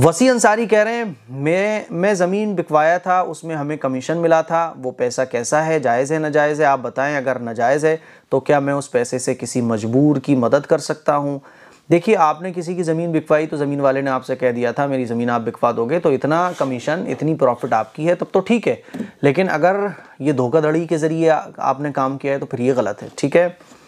वसी अंसारी कह रहे हैं मैं मैं ज़मीन बिकवाया था उसमें हमें कमीशन मिला था वो पैसा कैसा है जायज़ है नाजायज़ है आप बताएं अगर नाजायज़ है तो क्या मैं उस पैसे से किसी मजबूर की मदद कर सकता हूँ देखिए आपने किसी की ज़मीन बिकवाई तो ज़मीन वाले ने आपसे कह दिया था मेरी ज़मीन आप बिकवा दोगे तो इतना कमीशन इतनी प्रॉफिट आपकी है तब तो ठीक है लेकिन अगर ये धोखाधड़ी के ज़रिए आपने काम किया है तो फिर ये गलत है ठीक है